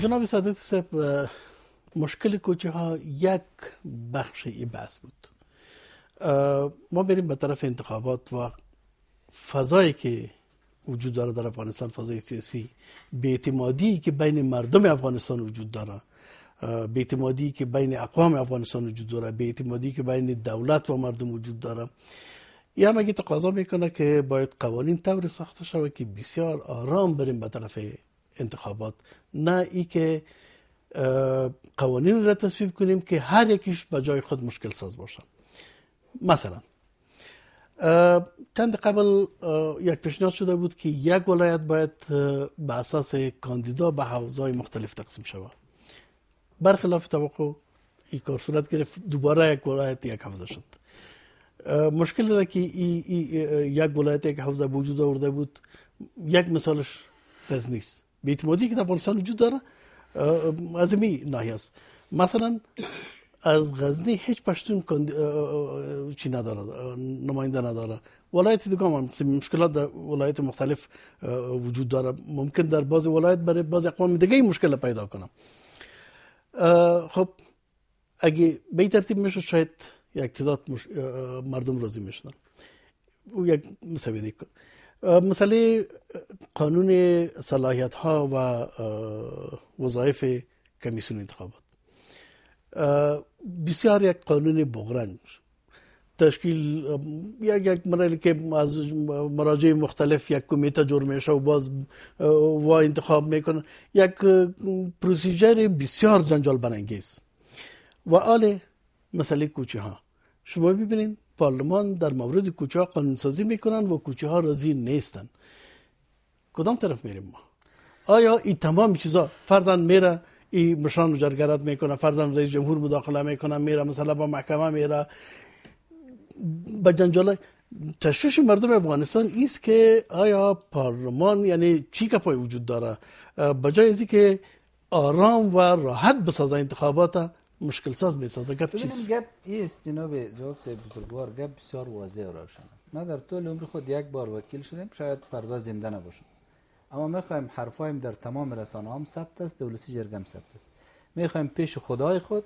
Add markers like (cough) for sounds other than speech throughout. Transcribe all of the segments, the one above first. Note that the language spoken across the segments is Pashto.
جناب سعادت صاحب مشکل کوچه ها یک بخش ای بحث بود ما بریم به طرف انتخابات و فضایی که وجود داره در افغانستان فضای سیاسی اعتمادی که بین مردم افغانستان وجود داره اعتمادی که بین اقوام افغانستان وجود داره اعتمادی که بین دولت و مردم وجود داره یا مگه تقاضا میکنه که باید قوانین طور ساخته شود که بسیار آرام بریم به طرف انتخابات نه ای که قوانین را تصویب کنیم که هر یکیش به جای خود مشکل ساز باشه. مثلا چند قبل یک پیشنهاد شده بود که یک ولایت باید به اساس کاندیدا به های مختلف تقسیم شود برخلاف توقع این کار صورت گرفت دوباره یک ولایت یک حوزه شد مشکل را که یک ولایت یک حوزه وجود آورده بود یک مثالش غزنی نیست اعتمادی که در افغانستان وجود داره از می است مثلا از غزنی هیچ پشتون کند... چی نداره نماینده نداره ولایت دیگه هم مشکلات در ولایت مختلف وجود داره ممکن در بعض ولایت برای بعض اقوام دیگه مشکل پیدا کنم خب اگه به این ترتیب میشد شاید یک تعداد مردم راضی میشدن او یک مسابقه مسئله قانون صلاحیت ها و وظایف کمیسیون انتخابات بسیار یک قانون بغرنج تشکیل یک یک که از مراجع مختلف یک کمیته جور میشه و باز و انتخاب میکنه یک پروسیجر بسیار جنجال برانگیز و آله مسئله کوچه ها شما ببینید پارلمان در مورد کوچه ها سازی میکنن و کوچه ها راضی نیستن کدام طرف میریم ما آیا این تمام چیزا فرزن میره این مشان رو جرگرد میکنه فرزن رئیس جمهور مداخله میکنه میره مثلا با محکمه میره به جنجال تشویش مردم افغانستان است که آیا پارلمان یعنی چی پای وجود داره بجای از که آرام و راحت بسازه انتخابات مشکل ساز سازه؟ گپ چیست گپ ایست جناب جواب سید بزرگوار گپ بسیار واضح و روشن است من در طول عمر خود یک بار وکیل شدیم شاید فردا زنده نباشم اما میخوایم حرفایم در تمام رسانه هم ثبت است دولسی جرگم ثبت است میخوایم پیش خدای خود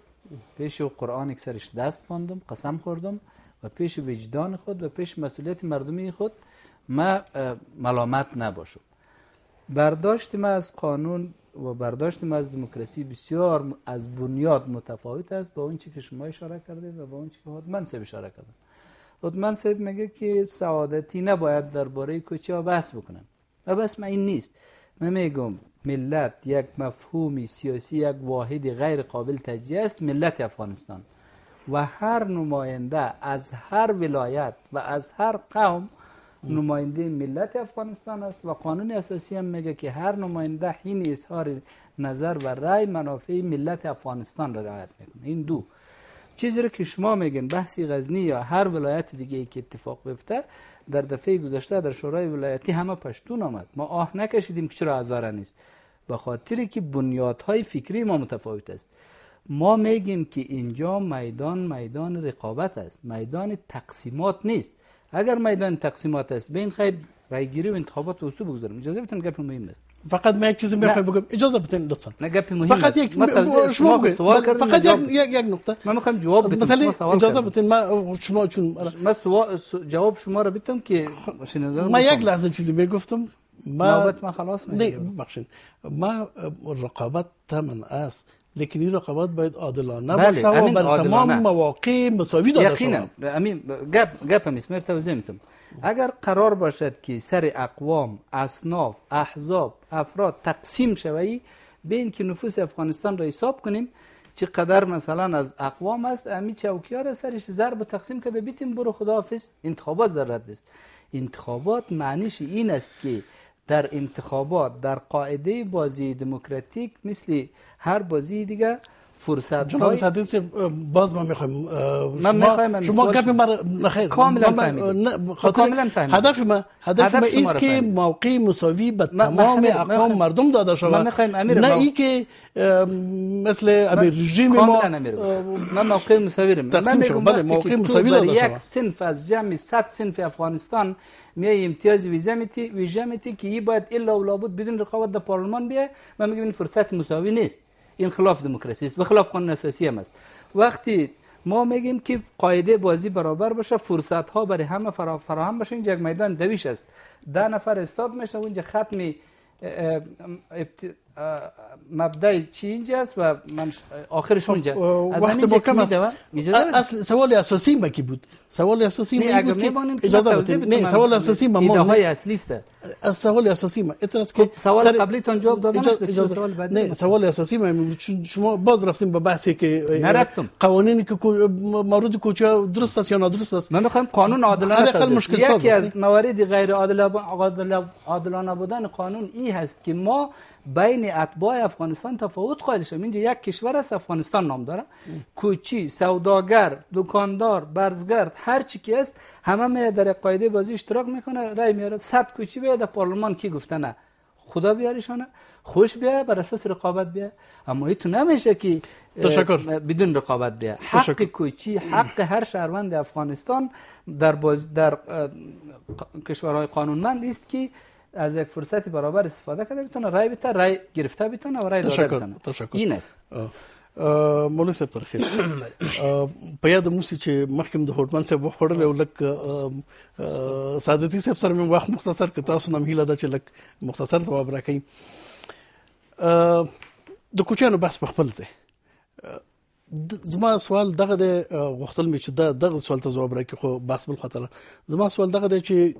پیش قرآن سرش دست ماندم قسم خوردم و پیش وجدان خود و پیش مسئولیت مردمی خود ما ملامت نباشم برداشت ما از قانون و برداشت ما از دموکراسی بسیار از بنیاد متفاوت است با اون چی که شما اشاره کردید و با اون چی که حتمن سب اشاره کردم حتمن سب میگه که سعادتی نباید درباره کوچه ها بحث بکنن و بس ما این نیست من میگم ملت یک مفهوم سیاسی یک واحد غیر قابل تجزیه است ملت افغانستان و هر نماینده از هر ولایت و از هر قوم نماینده ملت افغانستان است و قانون اساسی هم میگه که هر نماینده حین اظهار نظر و رای منافع ملت افغانستان را رعایت میکنه این دو چیزی که شما میگن بحث غزنی یا هر ولایت دیگه ای که اتفاق بیفته در دفعه گذشته در شورای ولایتی همه پشتون آمد ما آه نکشیدیم که چرا ازاره نیست به خاطری که بنیادهای فکری ما متفاوت است ما میگیم که اینجا میدان میدان رقابت است میدان تقسیمات نیست اگر میدان تقسیمات است بین خیر رای گیری و انتخابات و بگذاریم اجازه بتون گپ مهم نیست فقط من یک چیزی میخوای بگم اجازه بدین لطفا نه گپ مهم فقط یک شما سوال فقط یک یک نکته من میخوام جواب بدم سوال اجازه بدین من شما چون من سوال جواب شما رو که من یک لحظه چیزی بگفتم ما نوبت من خلاص نه ببخشید ما رقابت تا است لیکن این رقابت باید عادلانه باشه بله، و بر تمام مواقع مساوی داده یقینا گپ گپ اسمر توضیح میتم اگر قرار باشد که سر اقوام اصناف احزاب افراد تقسیم شوی بین که نفوس افغانستان را حساب کنیم چقدر مثلا از اقوام است امی چوکی ها را سرش ضرب تقسیم کرده بیتیم برو خداحافظ انتخابات ضرورت است انتخابات معنیش این است که در انتخابات در قاعده بازی دموکراتیک مثل هر بازی دیگه فرصت جناب صدیق باز ما میخوایم من میخوایم شما گپ مرا نخیر کاملا فهمیدم کاملا فهمیدم هدف ما هدف ما است که موقع مساوی به تمام اقوام مردم داده شود نه ای که مثل ابی رژیم ما من موقع مساوی رو من میگم بله موقع مساوی داده شود یک صنف از جمع 100 صنف افغانستان میای امتیاز ویزا میتی ویزا میتی که باید الا و لابد بدون رقابت در پارلمان بیه من میگم این فرصت مساوی نیست این خلاف دموکراسی است و خلاف قانون اساسی هم است وقتی ما میگیم که قاعده بازی برابر باشه فرصت ها برای همه فراهم باشه اینجا یک میدان دویش است ده نفر استاد میشه اونجا اینجا ختم مبدای چی اینجا است و من آخرش خب، اونجا از وقت با کم اصل سوال اساسی ما کی بود سوال اساسی ما بود که اجازه بدید نه سوال اساسی ما مو های اصلی است از سوال اساسی ما اتراس خب، که سوال قبلی تان جواب دادن سوال نه سوال اساسی ما شما باز رفتیم به بحثی که نرفتم قوانینی که مورد کوچه درست است یا نادرست است من میخوام قانون عادلانه حداقل مشکل ساز یکی از موارد غیر عادلانه عادلانه بودن قانون ای هست که ما بین بین اتباع افغانستان تفاوت قائل شد اینجا یک کشور است افغانستان نام داره کوچی سوداگر دکاندار برزگرد هر چی که است همه می در قاعده بازی اشتراک میکنه رای میاره صد کوچی بیاد در پارلمان کی گفته نه خدا بیارشانه خوش بیا بر اساس رقابت بیا اما تو نمیشه که بدون رقابت بیا حق کوچی حق هر شهروند افغانستان در در کشورهای قانونمند است که از یک فرصت برابر استفاده کرده بتونه رای بده رای گرفته بتونه و رای داده بتونه تشکر این است مولا صاحب تر خیر (coughs) په یاد مو چې مخکې د هوټمن صاحب وخړل او لک سعادتي صاحب سره مې واخ مختصر کتا تاسو نه هیله ده چې لک مختصر جواب راکړي د کوچانو بس په خپل ځای زما سوال دغه د غختل می چې دغه سوال ته جواب راکړي خو بس بل خطر زما سوال دغه دی چې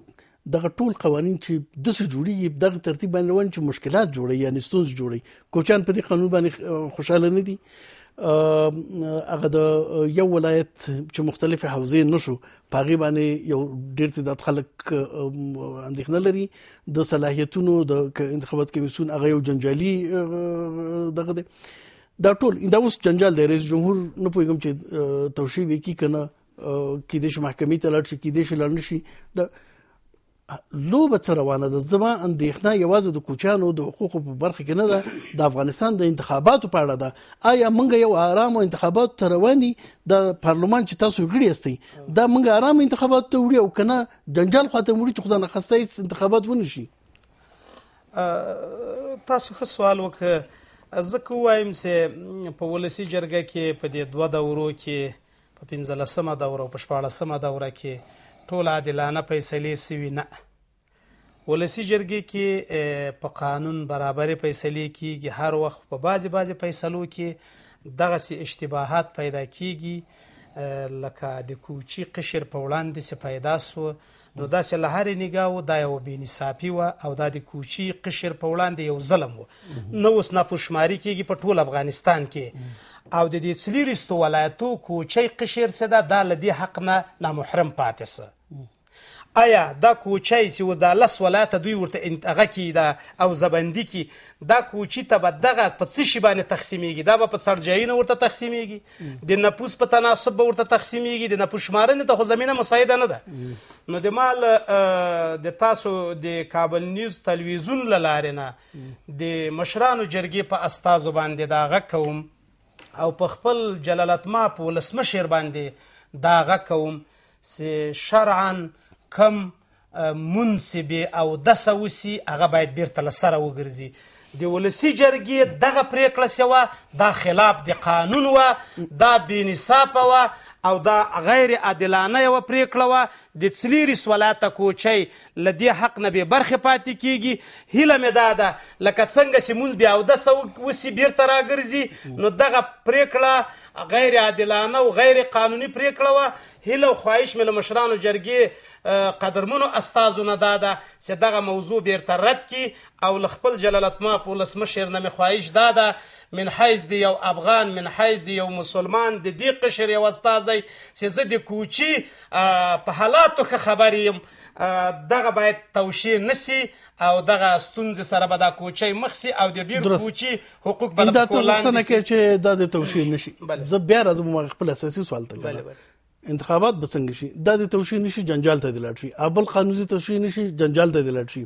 دغه ټول قوانين چې د څه جوړي دغه ترتیب باندې روان چې مشکلات جوړي یعنی ستونز جوړي کوچان په دې قانون باندې خوشاله نه دي هغه د یو ولایت چې مختلفه حوزې نشو پاغي باندې یو ډیر تعداد خلک اندېښنه لري د صلاحیتونو د انتخابات کمیسون هغه یو جنجالي دغه دی دا ټول دا اوس جنجال دی رئیس جمهور نه پوهیږم چې توشیح وکي کنه کې د محکمې ته لاړ شي کې د شلړ نشي د لوبه سره روانه ده زما اندېښنه یوازې د کوچانو د حقوقو په برخه کې نه ده د افغانستان د انتخاباتو په اړه ده آیا موږ یو آرام انتخابات تر ونی د پارلمان چې تاسو غړي یاستئ دا موږ آرام انتخابات ته وړي او کنه جنجال خاطر وړي چې خدای نه خسته انتخابات ونه شي تاسو خو سوال وکړه زه کوم چې په ولسی جرګه کې په دې دوه دورو کې په 15مه دوره او په 14مه دوره کې ټول عادلانه فیصلې سوي نه ولسی جرګې کې په قانون برابرې فیصلې کیږي هر وخت په بعضی بعضی فیصلو کې دغه اشتباهات پیدا کیږي لکه د کوچی قشر په وړاندې څه پیدا سو نو دا چې له هرې نگاه دا یو بې انصافي وه او دا د کوچی قشر په وړاندې یو ظلم و نو اوس ناپشماري کیږي په ټول افغانستان کې او د دې څلیرستو ولایتو کوچۍ قشر څه ده دا له دې حق نه نامحرم پاتې سه آیا دا کوچۍ چې اوس دا لس ولایته دوی ورته هغه کې ده او زبندي کې دا کوچي ته به دغه په څه شي باندې تقسیمیږي دا به په سرجایینو ورته تقسیمیږي د نفوس په تناسب به ورته تقسیمیږي د نفوس شمارنې ته خو زمینه مساعده نه ده نو د مال د تاسو د کابل نیوز تلویزیون لارې نه د مشرانو جرګې په استازو باندې دا غ کوم او په خپل جلالتما په ولسمشر باندې دا غ کوم شرعا کم منسبه او د سوسی هغه باید بیرته لسره وګرځي د ولسی جرګې دغه پریکړه سوه دا خلاف د قانون وه دا بېنصافه وه او دا غیر عادلانه یوه پریکړه وه د څلیرس ولاته کوچۍ له دې حق نه بې برخې پاتې کیږي هیله مې دا ده لکه څنګه چې مونځ بې اودسه وسي بیرته راګرځي نو دغه پریکړه غیر عادلانه او غیر قانوني پریکړه وه هیله او خواهش مې له مشرانو جرګې قدرمنو استازو نه دا ده چې دغه موضوع بیرته رد کړي او له خپل جلالتما پولسمشر نه مې خواهش دا ده من حیث دی یو افغان من حیث دی یو مسلمان د دې قشر یو استازي چې زه د کوچی په حالاتو ښه خبر یم دغه باید توشی نسی او دغه ستونزې سره به دا کوچۍ مخ سي او د ډیر کوچي حقوق به د کولان کې چې د توشیل نشي زه بیا راځم ما خپل اساسي سوال ته بله بله انتخابات به څنګه شي دا د توشیح نشي جنجال ته دلټ شي ابل قانوني توشیح نشي جنجال ته دلټ شي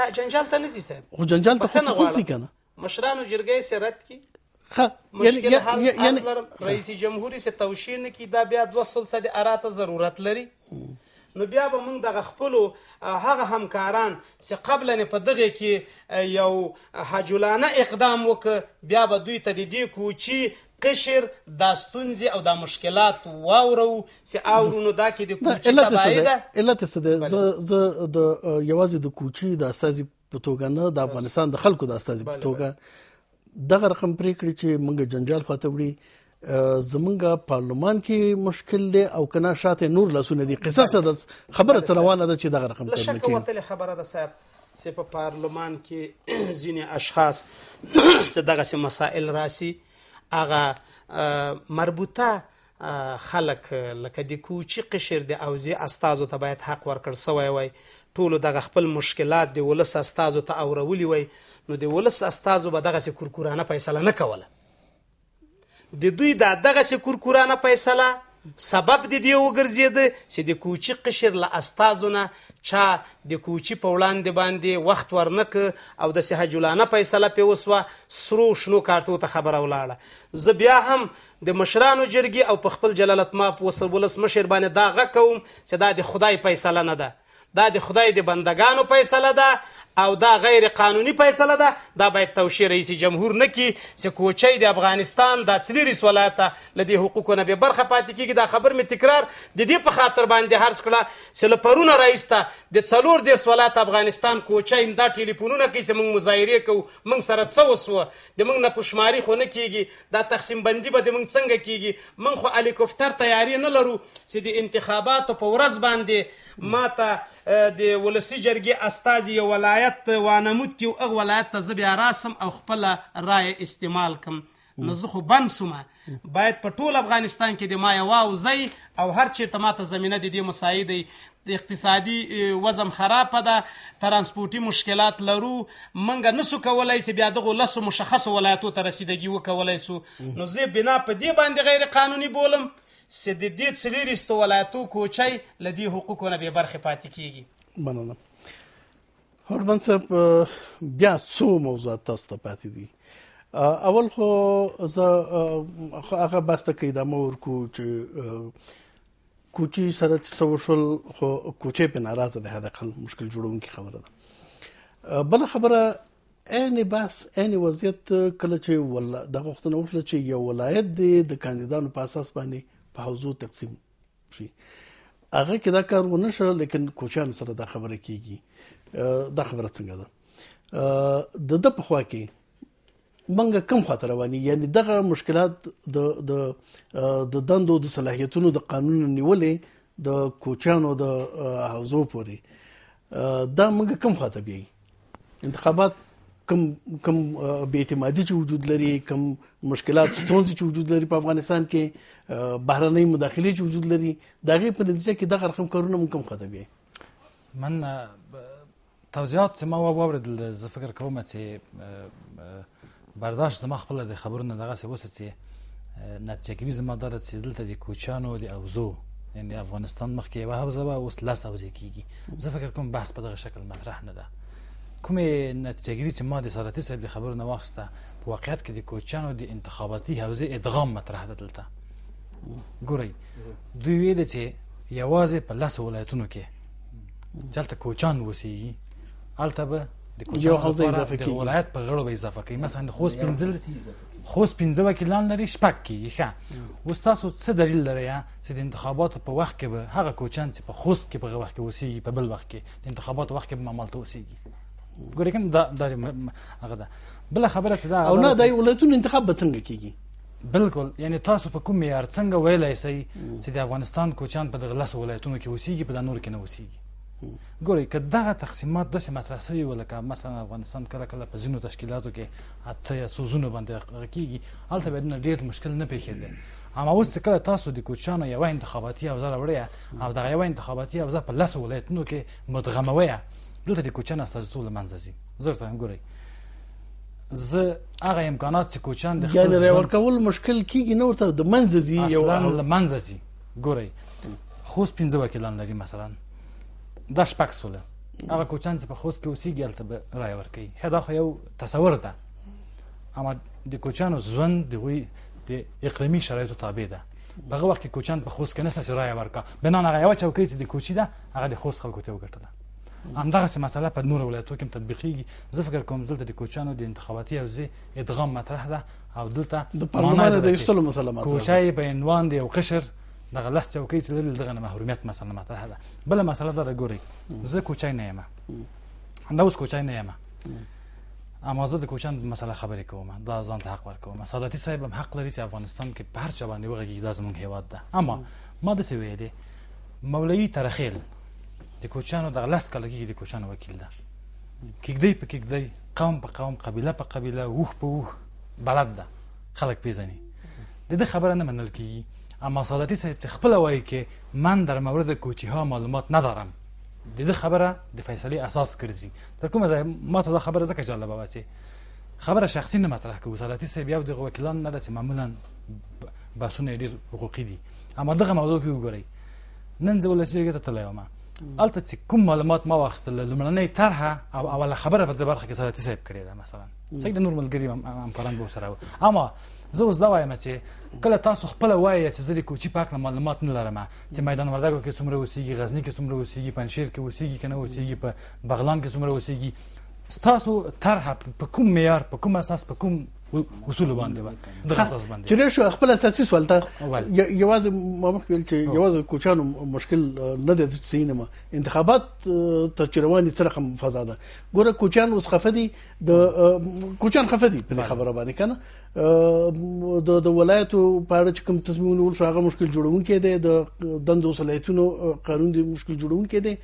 نه جنجال ته نزي صاحب خو جنجال ته خو خلصي کنه مشرانو جرګې سره رد کی خ یعنی یعنی رئیس جمهور سي توشیح نه کی دا بیا 200 ارات ضرورت لري نو بیا به موږ دغه خپلو هغه همکاران چې قبلا په دغه کې یو حجولانه اقدام وکړ بیا به دوی ته د دې کوچي قشر دا ستونزې او دا مشکلات واورو چې اورو نو دا کې د کوچي تبعی ده علت څه ده زه د یوازې د کوچي د استازي په توګه نه د افغانستان د خلکو د استازي په توګه دغه رقم پرې کړی چې موږ جنجال خواته وړي زمونږ پارلمان کې مشکل دی او کنا شاته نور لسونه دي قصص د خبره روانه ده چې دغه رقم تر کې لکه خبره ده صاحب چې په پارلمان کې (clears throat) ځینې اشخاص چې (clears throat) دغه مسائل راسي هغه مربوطه خلک لکه د کوچی قشر د اوزي استادو ته باید حق ورکړ سوی وای ټولو دغه خپل مشکلات د ولس استادو ته اورولي وای نو د ولس استادو به دغه کورکورانه فیصله نه کوله د دوی دا دغه سي کورکورانه فیصله سبب د دی وګرځید چې د کوچی قشر له استادونه چا د کوچی په وړاندې باندې وخت ورنک او د سهجولانه فیصله په وسوه سرو شنو کارتو ته خبره ولاړه زه بیا هم د مشرانو جرګي او په خپل جلالت ما په وسل ولس مشر باندې دا غ کوم چې دا د خدای فیصله نه ده دا د خدای د بندگانو فیصله ده او دا غیر قانوني فیصله ده دا باید توشی رئیس جمهور نه کی چې کوچۍ د افغانستان د سلیریس ولایت له دې حقوقو نه به برخه پاتې کیږي دا خبر می تکرار د دې په خاطر باندې هر څکړه چې له پرونه رئیس ته د څلور د ولایت افغانستان کوچۍ دا ټلیفونونه کوي چې موږ مظاهره کوو موږ سره څه وسو د موږ نه پښماري خو نه کیږي دا تقسیم بندي به د موږ څنګه کیږي موږ خو الیکوپټر تیاری نه لرو چې د انتخاباتو په ورځ باندې ماته د ولسی جرګې استازي ولایت ولایت وانمود کې او ولایت ته زه بیا راسم او خپل رای استعمال کم نو زه خو بند سوم باید په ټول افغانستان کې د ما یو ځای او هر چیرته ماته زمینه د دې مساعدې اقتصادي وزم خراب ده ترانسپورتي مشکلات لرو منګه نسو کولای سي بیا دغه لس مشخص ولایتو ته رسیدګي وکولای سو نو زه بنا په دې باندې غیر قانوني بولم سې د دې څلېرستو ولایتو کوچي لدی حقوقونه به برخه پاتې کیږي مننه هوډمن صاحب بیا څو موضوعات تاسو ته پاتې دي اول خو زه هغه باسته کې د مور کو چې کوچی سره سوشل خو کوچې په ناراضه ده حداقل مشکل جوړونکي خبره ده بل خبره اني بس اني وضعیت کله چې ولا د غوښتنه وکړه چې یو ولایت دی د کاندیدانو په اساس باندې په حوزو تقسیم شي هغه کې دا کار ونه شو لیکن کوچانو سره دا خبره کیږي دا خبره څنګه ده د د په خوا کې منګه کم خاطر رواني یعنی دغه مشکلات د د د دندو د صلاحیتونو د قانون نیولې د کوچانو د حوزو پوري دا موږ کم خاطر بي انتخابات کم کم بې اعتمادي چې وجود لري کم مشکلات ستونزې چې وجود لري په افغانستان کې بهرنۍ مداخله چې وجود لري دا غي په نتیجه کې دغه رقم کارونه موږ کم خاطر بي من توضیحات ما واوریدل زه فکر کوم چې برداشت زما خپل د خبرونو دغه څه وسه چې نتیجه ګیری زما دا چې دلته د کوچانو د اوزو یعنی افغانستان مخکې وه حوزه به اوس لس حوزې کیږي زه فکر کوم بحث په دغه شکل مطرح نه ده کومې نتیجه ګیری چې ما د سراتي صاحب د خبرو نه واخیسته په واقعیت کې د کوچانو د انتخاباتي حوزې ادغام مطرح ده دلته ګورئ دوی ویل چې یوازې په لس ولایتونو کې دلته کوچان وسیږي البته به د کوچیانو حوزه اضافه کیږي ولایت په غړو به اضافه کوي مثلا خوست پنځل خوست پنځه وکیلان لري شپږ کیږي ښه اوس تاسو څه دلیل لرئ چې د انتخاباتو په وخت کې به هغه کوچیان چې په خوست کې په هغه وخت کې اوسېږي په بل وخت کې د انتخاباتو وخت کې به مالته اوسېږي ګورې کنه دا دا هغه ده بل خبره څه ده او نه دای ولایتونو انتخاب به څنګه کیږي بلکل یعنی تاسو په کوم معیار څنګه ویلای سئ چې د افغانستان کوچیان په دغه لس ولایتونو کې اوسېږي په دا نور کې نه اوسېږي ګورئ که دغه تقسیمات داسې مطرح سوي وه لکه مثلا افغانستان کله کله په ځینو تشکیلاتو کې اته یا څو زونه باندې هغه کېږي هلته به دومره ډېر مشکل نه پېښېدی اما اوس چې کله تاسو د کوچیانو یوه انتخاباتي حوزه راوړی او دغه یوه انتخاباتي حوزه په لسو ولایتونو کې مدغموی دلته د کوچیانو استازیتوب له منځه ځي زه ورته ګورئ زه هغه امکانات چې کوچان د یعنی ورکول مشکل کیږي نو ورته د منځ ځي یو منځ ځي ګورئ خوست پنځه وکیلان لري مثلا دا شپږ سوله هغه کوچیان چې په خوست کې اوسېږي هلته به رایه ورکوي ښه دا خو یو تصور ده اما د کوچیانو ژوند د هغوی د اقلیمي شرایطو تابع ده په هغه وخت کې کوچیان په خوست کې نشته چې رایه ورکړه بنان هغه یوه چوکۍ چې د کوچي ده هغه د خوست خلکو ته وګټله همدغسې مسله په نورو ولایتو کې هم تطبیقیږي زه فکر کوم دلته د کوچیانو د انتخاباتي حوزې ادغام مطرح ده او دلته د پارلمان د ایستلو مسله مطرح کوچی به عنوان د یو قشر دغه لس چوکۍ چې لري دغه نه محرومیت مسله مطرحه ده بله مسله دا ده ګورئ زه کوچی نه یم همدا اوس کوچی نه یم اما زه د کوچن مسله خبرې کوم دا ځان ته حق ورکوم سادتي صاحب هم حق لري چې افغانستان کې په هر چا باندې وغږېږي دا زموږ هیواد ده اما ما داسې ویلې مولوي ترخیل د کوچیانو دغه لس کاله کېږي د کوچیانو وکیل ده کیږدۍ په کیږدۍ قوم په قوم قبیله په قبیله اوښ په اوښ بلد ده خلک پیژني د ده خبره نه منل کېږي اما سعادتی صاحب خپل وایي کې من در مورد کوچی ها معلومات ندارم د خبره د فیصله اساس ګرځي تر کومه ما ته دا خبره زکه جالبه واسي خبره شخصي نه مطرح کوي سعادتی صاحب یو د وکیلان نه داسې معمولا بحثونه ډیر حقوقي دي اما دغه موضوع کې وګورئ نن زه ولسجرګه ته تللی وم هلته چې کوم معلومات ما واخیستل لومړنۍ طرحه او اوله خبره په دې برخه کې سعادتي صاحب کړې ده مثلا څنګه د نور ملګري همکاران به ورسره اما زه اوس دا وایم چې کله تاسو خپل وایي چې زه د کوچي پاک نه معلومات نه لرم چې میدان وردګو کې څومره اوسېږي غزنی کې څومره اوسېږي پنشیر کې اوسېږي که نه اوسېږي په بغلان کې څومره اوسېږي ستاسو طرحه په کوم معیار په کوم اساس په کوم اصول باندې د اساس باندې چې شو خپل اساسي سوال ته یوازې مخ ویل چې یوازې کوچانو مشکل نه دی چې سینما انتخابات ته چرواني سره هم فضا ده ګوره کوچان اوس خفدي د کوچان خفدي په خبره باندې کنه د د ولایتو په اړه چې کوم تصمیم ونیول شو هغه مشکل جوړونکي دی د دندو صلاحیتونو قانون دی مشکل جوړونکي دی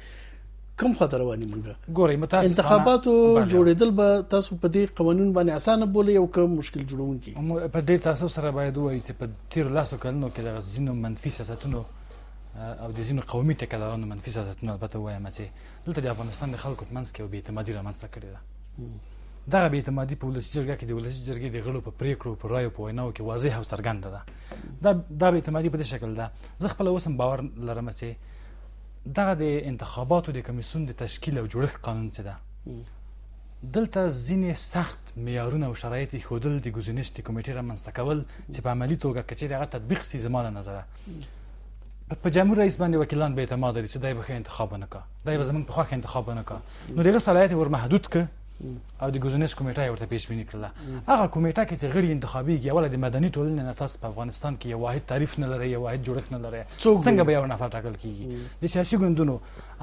کوم خطر رواني مونږه ګوري متاسف انتخاباتو جوړیدل به تاسو په دې قانون باندې اسانه بولی او کوم مشکل جوړونکي په دې تاسو سره باید وایي چې په تیر لاسو کلونو کې د زینو منفي سیاستونو او د زینو قومي ټکدارانو منفي سیاستونو البته وایم چې دلته د افغانستان د خلکو منځ کې بې اعتمادي رامنځته کړې ده دغه بې اعتمادي په ولسي جرګه کې د ولسي جرګې د غړو په پریکړو په رایو په ویناو کې واضح او څرګنده ده دا دا بې اعتمادي په دې شکل ده زه خپل اوسم باور لرم چې دغه د انتخاباتو د کمیسیون د تشکیل او جوړښت قانون څه ده دلته ځینې سخت معیارونه او شرایط ایښودل د ګزینش د کمیټې رامنځته کول چې په عملي توګه که چیرې هغه تطبیق سي زما له نظره په جمهور رئیس باندې وکیلان به اعتماد لري چې دای به انتخاب نه کا دای به زمونږ په خوښه انتخاب نه کا نو دغه صلاحیت ور محدود ک او د ګزنس کمیټه ورته پیش بینی کړله هغه کمیټه کې چې غړي انتخابيږي اوله د مدني ټولنې نه تاسو په افغانستان کې یو واحد تعریف نه لري یو واحد جوړښت نه لري څنګه به یو نفر ټاکل کیږي د سیاسي ګوندونو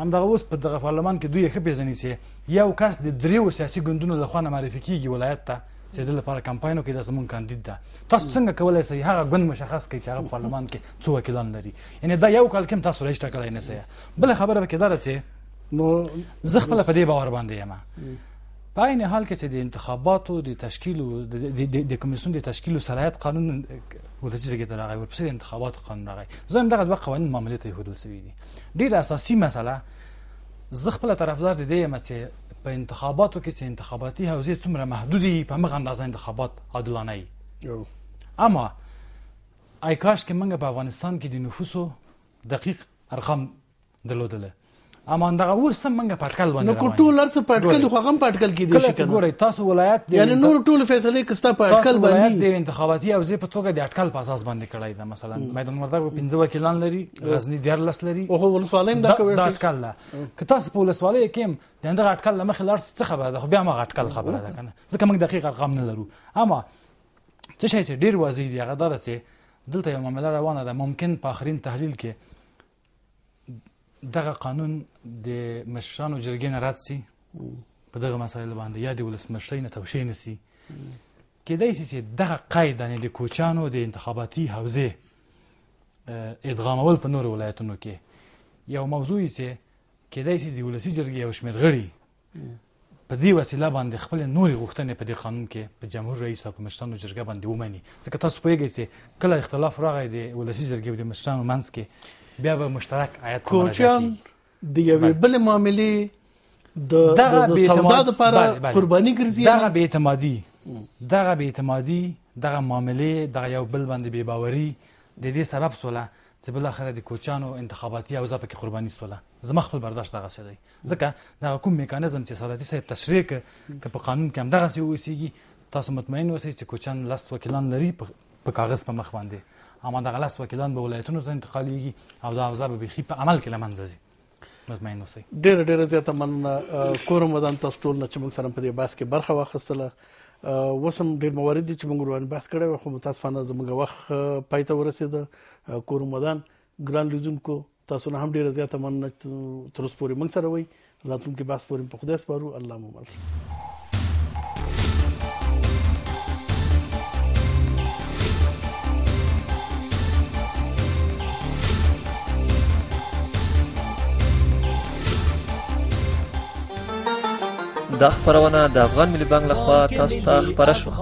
همدغه اوس په دغه پارلمان کې دوی ښه پیژني چې یو کس د دریو سیاسي ګوندونو لخوا نه معرفي کیږي ولایت ته چې د لپاره کمپاینو کې د زمون کاندید ده تاسو څنګه کولای سئ هغه ګوند مشخص کړئ چې هغه پارلمان کې څو وکیلان لري یعنی دا یو کال کې تاسو رئیس ټاکلی نه سئ بل خبره به کې دا چې نو زه خپل په دې باور باندې یم په عین حال کې چې د انتخاباتو د تشکیل د د کمیسیون د تشکیل صلاحیت قانون ولسی کې درغی ورپسې د انتخاباتو قانون راغی زه هم دغه دوه قوانین معاملې ته هودل سوي دي ډیره اساسي مسله زه خپل طرفدار د دې مته په انتخاباتو کې چې انتخاباتي حوزې څومره محدودې په مغه اندازه انتخابات عادلانه ای اما آی کاش کې موږ په افغانستان کې د نفوسو دقیق ارقام درلودل امان دغه اوس هم موږ پټکل باندې نو ټول ارس پټکل خو هم پټکل کې دي شي ګوري تاسو ولایت یعنی نور ټول فیصله کستا پټکل باندې د انتخاباتي او زی په توګه د اټکل په اساس باندې کړای دا مثلا میدان وردګ پنځه وکیلان لري غزنی ډیر لس لري او ولسوالیم دا کوي دا اټکل که تاسو په ولسوالۍ کې دغه اټکل مخې لار څه خبره ده خو بیا ما اټکل خبره ده کنه ځکه موږ دقیق ارقام نه لرو اما څه شي چې ډیر واضح دی هغه دا چې دلته یو معاملې روانه ده ممکن په اخرین تحلیل کې دغه قانون د مشرانو جرګې نه رد سي په دغه مسایل باندې یا د ولسمشرۍ نه توشی نه سي کیدای سي چې دغه قاعده نه د کوچانو د انتخاباتي حوزې ادغامول په نور ولایتونو کې یو موضوع یې چې کیدای سي د ولسی جرګې یو شمېر غړي په دې وسیله باندې خپل نوري غوښتنې په دې قانون کې په جمهور رئیس او په مشرانو جرګه باندې ومني ځکه تاسو پوهیږئ چې کله اختلاف راغی د ولسی جرګې او د مشرانو منځ کې بیا به مشترک آیت کوچان د یوې بل معاملې د د سودا لپاره قرباني ګرځي دغه بې اعتمادي دغه بې اعتمادي دغه معاملې دغه یو بل باندې بې باوري د دې سبب سوله چې بل اخر د کوچانو انتخاباتي او ځپکه قرباني سوله زما خپل برداشت دغه سي دی ځکه دا کوم میکانیزم چې سعادتي صاحب تشریح ک په قانون کې هم دغه سي اوسيږي تاسو مطمئن اوسئ چې کوچان لاس وکیلان لري په کاغذ په مخ باندې اما دغه لاس وکیلان به ولایتونو ته انتقالیږي او دا اوزه به بيخي په عمل کې لمنځه ځي مطمئن اوسئ ډېر ډېر زیاته من کوم ودان تاسو ټول چې موږ سره په دې باس کې برخه واخیستله وسم ډیر موارد دي چې موږ روان بحث کړو خو متاسفانه زموږ وخت پای ته ورسېده کور مدان ګران لیدونکو تاسو نه هم ډیره زیاته مننه تر اوسه پورې موږ سره وای راتلونکي بحث پورې په خدای سپارو الله مو مل دا خبرونه د افغان ملي بانک لخوا تاسو ته خبره شوه